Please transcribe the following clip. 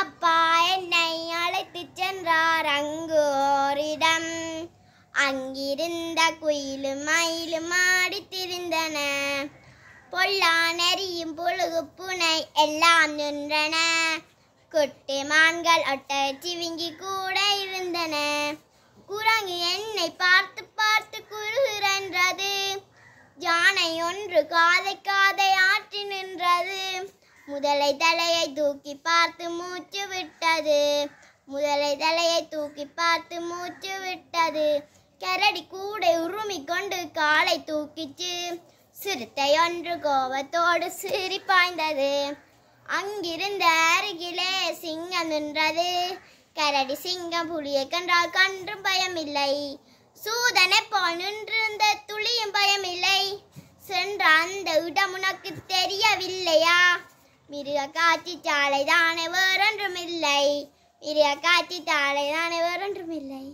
அப்பா என்னை அழைத்து சென்றார் அங்கு ஓரிடம் அங்கிருந்த குயிலும் மயிலும் ஆடித்திருந்தன பொல்லா நெறியும் புழுகு புனை எல்லாம் நின்றன குட்டி மான்கள் ஒட்டை சிவிங்கி கூட இருந்தன குரங்கு என்னை பார்த்து பார்த்து குறுகுறன்றது யானை ஒன்று காதை காதையா முதலை தலையை தூக்கி பார்த்து மூச்சு விட்டது முதலை தலையை தூக்கி பார்த்து மூச்சு விட்டது கரடி கூடை உருமி கொண்டு காலை தூக்கிச்சு சிறுத்தை ஒன்று கோபத்தோடு சிரி பாய்ந்தது அங்கிருந்த அருகிலே சிங்கம் நின்றது கரடி சிங்கம் புலியை கண்டால் கன்றும் பயமில்லை சூதனை போல் நின்றிருந்த துளியும் பயமில்லை சென்ற அந்த இடம் உனக்கு தெரியவில்லையா மிருக காட்சி சாலை தானே வேறொன்றுமில்லை மிருக காட்சி சாலை தானே வேறொன்றுமில்லை